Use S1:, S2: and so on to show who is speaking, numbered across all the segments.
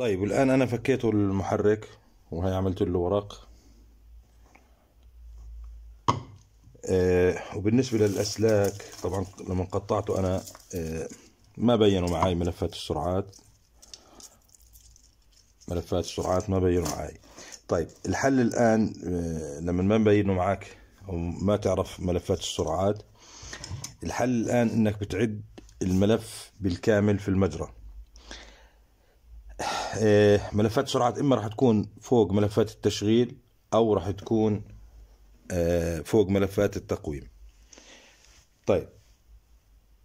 S1: طيب الآن أنا فكيته المحرك وهي عملت له ورق آه وبالنسبة للأسلاك طبعا لما قطعته أنا آه ما بينوا معي ملفات السرعات ملفات السرعات ما بينوا معي طيب الحل الآن آه لما ما بينوا معك أو ما تعرف ملفات السرعات الحل الآن إنك بتعد الملف بالكامل في المجرى إيه، ملفات سرعة إما راح تكون فوق ملفات التشغيل أو راح تكون إيه، فوق ملفات التقويم طيب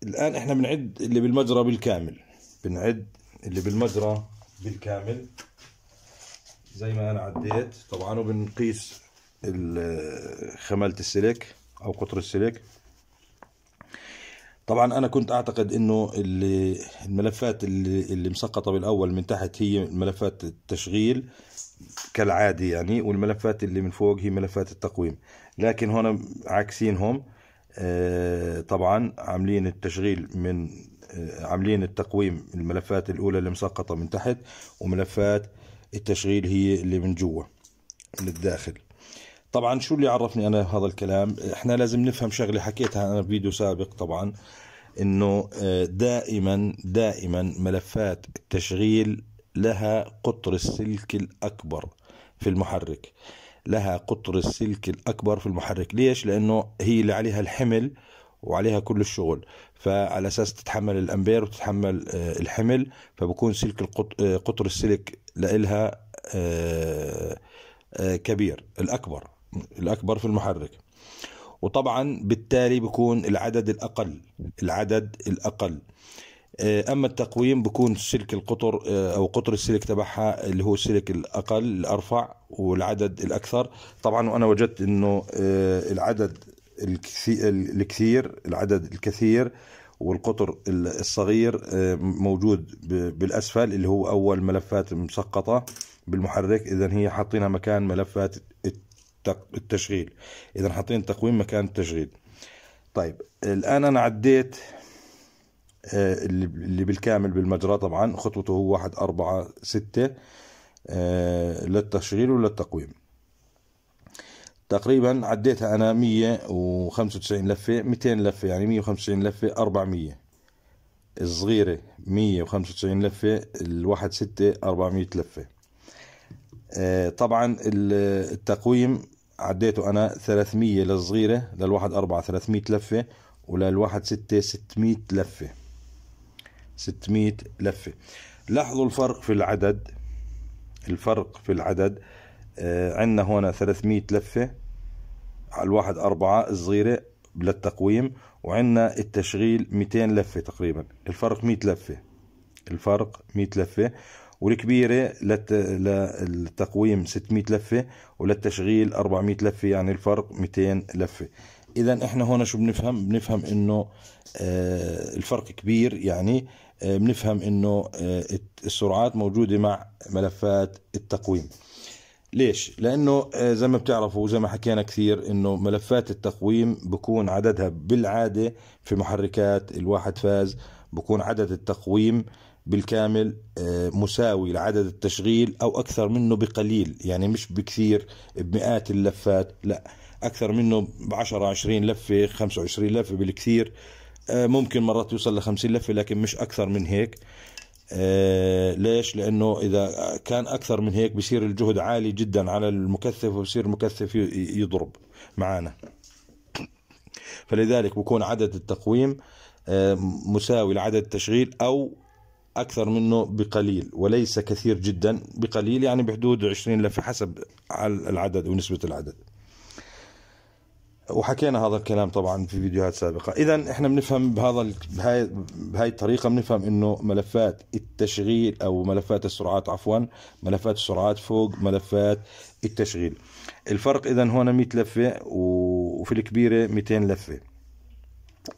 S1: الآن إحنا بنعد اللي بالمجرى بالكامل بنعد اللي بالمجرى بالكامل زي ما أنا عديت طبعا وبنقيس خمالة السلك أو قطر السلك طبعا انا كنت اعتقد انه الملفات اللي, اللي مسقطه بالاول من تحت هي ملفات التشغيل كالعادي يعني والملفات اللي من فوق هي ملفات التقويم لكن هنا عاكسينهم آه، طبعا عاملين التشغيل من آه، عاملين التقويم الملفات الاولى اللي مسقطه من تحت وملفات التشغيل هي اللي من جوا من الداخل طبعا شو اللي عرفني انا هذا الكلام احنا لازم نفهم شغله حكيتها انا بفيديو سابق طبعا انه آه، دائما دائما ملفات التشغيل لها قطر السلك الاكبر في المحرك لها قطر السلك الاكبر في المحرك ليش لانه هي اللي عليها الحمل وعليها كل الشغل فعلى اساس تتحمل الامبير وتتحمل آه، الحمل فبكون سلك القطر آه، قطر السلك لها كبير الاكبر الأكبر في المحرك وطبعا بالتالي بيكون العدد الأقل العدد الأقل آه، اما التقويم بكون سلك القطر آه، او قطر السلك تبعها اللي هو السلك الاقل الارفع والعدد الاكثر طبعا وانا وجدت انه آه، العدد الكثير العدد الكثير والقطر الصغير موجود بالاسفل اللي هو اول ملفات مسقطه بالمحرك اذا هي حاطينها مكان ملفات التشغيل اذا حاطين تقويم مكان التشغيل طيب الان انا عديت آه، اللي بالكامل بالمجرى طبعا خطوته هو واحد أربعة ستة آه، للتشغيل وللتقويم تقريبا عديتها أنا مية وخمسة وتسعين لفة ميتين لفة يعني مية وخمسة لفة مية الصغيرة مية وخمسة وتسعين لفة الواحد ستة مية لفة آه، طبعا التقويم عديته انا 300 للصغيرة للواحد أربعة 300 لفة وللواحد ستة 600 لفة 600 لفة لاحظوا الفرق في العدد الفرق في العدد آه عندنا هنا 300 لفة على الواحد أربعة الصغيرة للتقويم وعندنا التشغيل 200 لفة تقريبا الفرق 100 لفة الفرق 100 لفة والكبيرة للتقويم 600 لفة وللتشغيل 400 لفة يعني الفرق 200 لفة إذا إحنا هون شو بنفهم بنفهم إنه آه، الفرق كبير يعني آه، بنفهم إنه آه، السرعات موجودة مع ملفات التقويم ليش؟ لأنه زي ما بتعرفوا وزي ما حكينا كثير إنه ملفات التقويم بكون عددها بالعادة في محركات الواحد فاز بكون عدد التقويم بالكامل آه، مساوي لعدد التشغيل أو أكثر منه بقليل يعني مش بكثير بمئات اللفات لا أكثر منه ب 10 20 لفة 25 لفة بالكثير آه، ممكن مرات يوصل ل 50 لفة لكن مش أكثر من هيك آه، ليش؟ لأنه إذا كان أكثر من هيك بصير الجهد عالي جدا على المكثف وبصير المكثف يضرب معانا فلذلك بكون عدد التقويم مساوي لعدد التشغيل أو أكثر منه بقليل وليس كثير جدا بقليل يعني بحدود 20 لفة حسب العدد ونسبة العدد وحكينا هذا الكلام طبعا في فيديوهات سابقة إذا إحنا بنفهم بهذا بهاي, بهاي الطريقة بنفهم إنه ملفات التشغيل أو ملفات السرعات عفوا ملفات السرعات فوق ملفات التشغيل الفرق إذا هنا 100 لفة وفي الكبيرة 200 لفة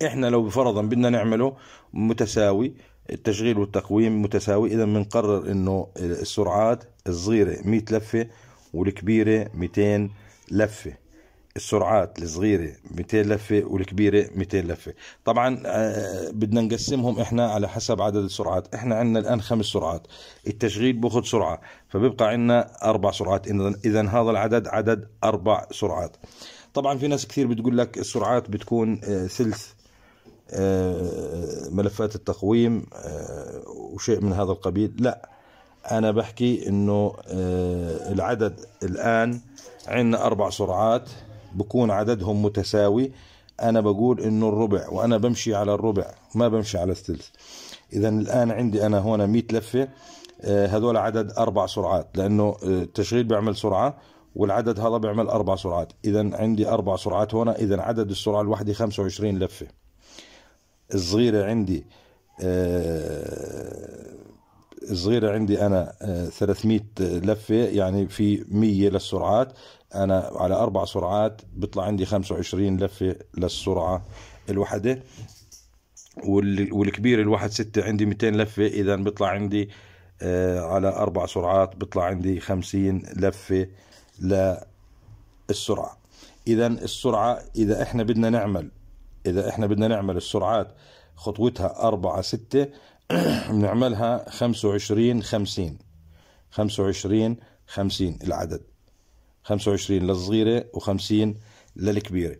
S1: إحنا لو فرضا بدنا نعمله متساوي التشغيل والتقويم متساوي اذا بنقرر انه السرعات الصغيره 100 لفه والكبيره 200 لفه السرعات الصغيرة 200 لفة والكبيرة 200 لفة طبعا آه، بدنا نقسمهم احنا على حسب عدد السرعات احنا عندنا الان خمس سرعات التشغيل باخذ سرعة فبيبقى عندنا اربع سرعات اذا هذا العدد عدد اربع سرعات طبعا في ناس كثير بتقول لك السرعات بتكون آه، ثلث آه، ملفات التقويم آه، وشيء من هذا القبيل لا أنا بحكي أنه آه، العدد الآن عندنا أربع سرعات بكون عددهم متساوي أنا بقول أنه الربع وأنا بمشي على الربع ما بمشي على الثلث إذا الآن عندي أنا هنا 100 لفة هذول عدد أربع سرعات لأنه التشغيل بيعمل سرعة والعدد هذا بيعمل أربع سرعات إذا عندي أربع سرعات هنا إذا عدد السرعة الواحدة 25 لفة الصغيرة عندي آه، الصغيرة عندي أنا 300 آه، لفة يعني في 100 للسرعات أنا على أربع سرعات بيطلع عندي 25 لفة للسرعة الواحدة والكبير الواحد ستة عندي 200 لفة إذا بيطلع عندي آه، على أربع سرعات بيطلع عندي 50 لفة للسرعة إذا السرعة إذا إحنا بدنا نعمل إذا إحنا بدنا نعمل السرعات خطوتها أربعة ستة بنعملها خمسة وعشرين خمسين خمسة وعشرين خمسين العدد خمسة وعشرين للصغيرة وخمسين للكبيرة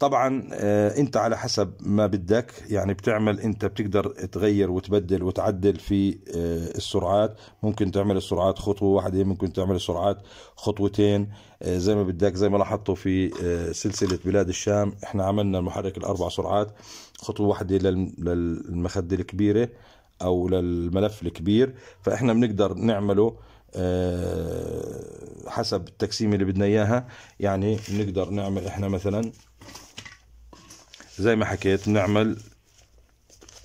S1: طبعا آه، انت على حسب ما بدك يعني بتعمل انت بتقدر تغير وتبدل وتعدل في آه، السرعات ممكن تعمل السرعات خطوه واحده ممكن تعمل السرعات خطوتين آه، زي ما بدك زي ما لاحظتوا في سلسله بلاد الشام احنا عملنا المحرك الاربع سرعات خطوه واحده للمخده الكبيره او للملف الكبير فاحنا بنقدر نعمله حسب التقسيمه اللي بدنا اياها يعني بنقدر نعمل احنا مثلا زي ما حكيت بنعمل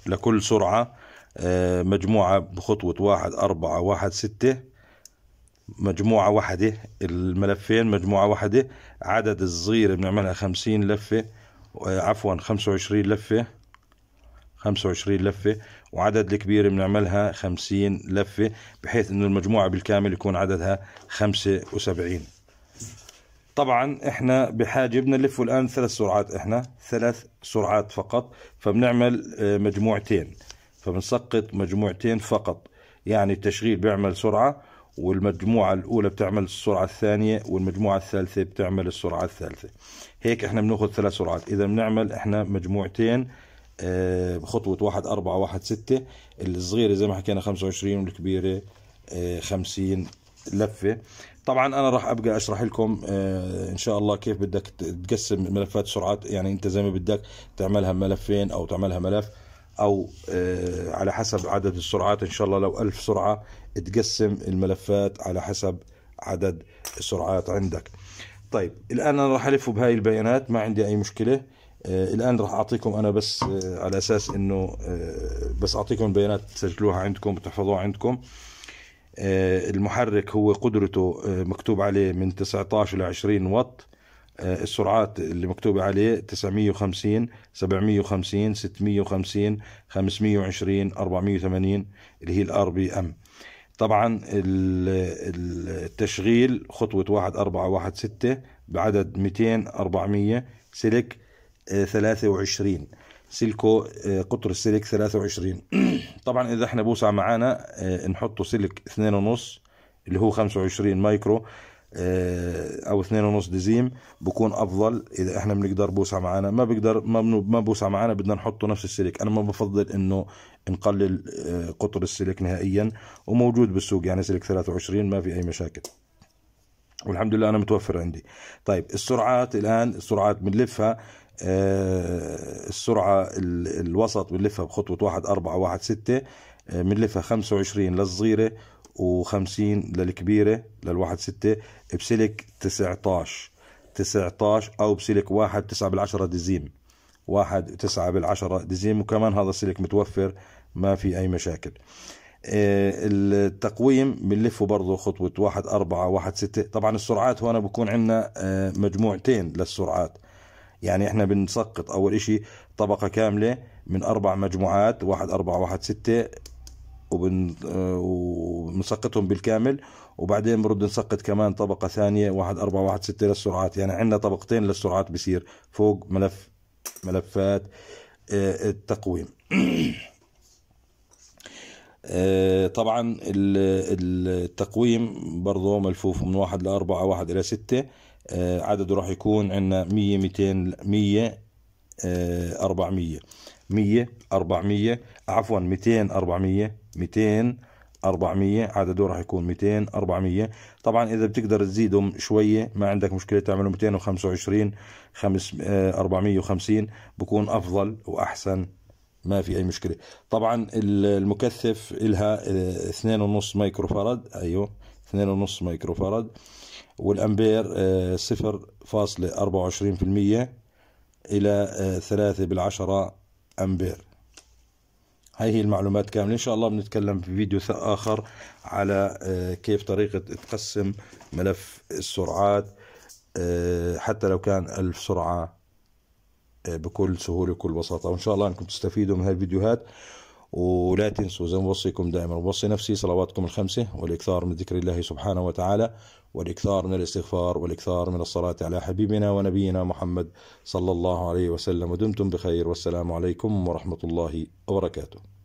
S1: لكل سرعة آه، مجموعة بخطوة واحد أربعة واحد ستة مجموعة واحدة الملفين مجموعة واحدة عدد الصغير بنعملها خمسين لفة آه، عفوا خمسة وعشرين لفة خمسة وعشرين لفة وعدد الكبير بنعملها خمسين لفة بحيث إنه المجموعة بالكامل يكون عددها خمسة وسبعين طبعا احنا بحاجه بنلف الان ثلاث سرعات احنا ثلاث سرعات فقط فبنعمل آه، مجموعتين فبنسقط مجموعتين فقط يعني التشغيل بيعمل سرعه والمجموعة الأولى بتعمل السرعة الثانية والمجموعة الثالثة بتعمل السرعة الثالثة هيك احنا بناخذ ثلاث سرعات إذا بنعمل احنا مجموعتين بخطوة آه، واحد أربعة واحد ستة الصغيرة زي ما حكينا خمسة وعشرين والكبيرة آه، خمسين لفة طبعا انا راح ابقى اشرح لكم آه، ان شاء الله كيف بدك تقسم ملفات سرعات يعني انت زي ما بدك تعملها ملفين او تعملها ملف او آه، على حسب عدد السرعات ان شاء الله لو ألف سرعه تقسم الملفات على حسب عدد السرعات عندك طيب الان انا راح الف بهاي البيانات ما عندي اي مشكله آه، الان راح اعطيكم انا بس على اساس انه بس اعطيكم البيانات تسجلوها عندكم وتحفظوها عندكم آه، المحرك هو قدرته آه، مكتوب عليه من 19 ل 20 وات السرعات اللي مكتوبة عليه 950 750 650 520 480 اللي هي الار بي ام طبعا التشغيل خطوة 1416 بعدد 200 400 سلك 23 سلكه قطر السلك 23 طبعا اذا احنا بوسع معانا آه، نحطه سلك اثنين ونص اللي هو خمسة وعشرين مايكرو آه، او اثنين ونص دزيم بكون افضل اذا احنا بنقدر بوسع معانا ما بقدر ما ما بوسع معانا بدنا نحطه نفس السلك انا ما بفضل انه نقلل آه، قطر السلك نهائيا وموجود بالسوق يعني سلك 23 ما في اي مشاكل والحمد لله انا متوفر عندي طيب السرعات الان السرعات بنلفها آه، السرعة الوسط بنلفها بخطوة واحد أربعة واحد ستة آه، بنلفها خمسة وعشرين للصغيرة وخمسين للكبيرة للواحد ستة بسلك تسعتاش تسعتاش أو بسلك واحد تسعة بالعشرة ديزيم واحد تسعة بالعشرة ديزيم وكمان هذا السلك متوفر ما في أي مشاكل آه، التقويم بنلفه برضه خطوة واحد أربعة واحد ستة طبعا السرعات هنا بكون عندنا مجموعتين للسرعات يعني احنا بنسقط اول اشي طبقة كاملة من اربع مجموعات واحد اربعة واحد ستة وبن... آه، وبنسقطهم بالكامل وبعدين برد نسقط كمان طبقة ثانية واحد أربعة واحد ستة للسرعات يعني عندنا طبقتين للسرعات بصير فوق ملف ملفات آه، التقويم آه، طبعا التقويم برضه ملفوف من واحد لأربعة واحد إلى ستة آه، عدده راح يكون عندنا 100 200 100 400 100 400 عفوا 200 400 200 400 عدده راح يكون 200 400 طبعا اذا بتقدر تزيدهم شويه ما عندك مشكله تعملوا 225 5 450 بكون افضل واحسن ما في اي مشكله طبعا المكثف لها 2.5 آه، مايكرو فارد ايوه 2.5 مايكرو فارد والامبير آه، صفر فاصلة أربعة وعشرين في المية إلى آه، ثلاثة بالعشرة أمبير هاي هي المعلومات كاملة إن شاء الله بنتكلم في فيديو آخر على آه، كيف طريقة تقسم ملف السرعات حتى لو كان ألف سرعة بكل سهولة وكل بساطة وإن شاء الله أنكم تستفيدوا من هاي الفيديوهات ولا تنسوا زي ما بوصيكم دائما وبوصي نفسي صلواتكم الخمسة والإكثار من ذكر الله سبحانه وتعالى والإكثار من الاستغفار والإكثار من الصلاة على حبيبنا ونبينا محمد صلى الله عليه وسلم ودمتم بخير والسلام عليكم ورحمة الله وبركاته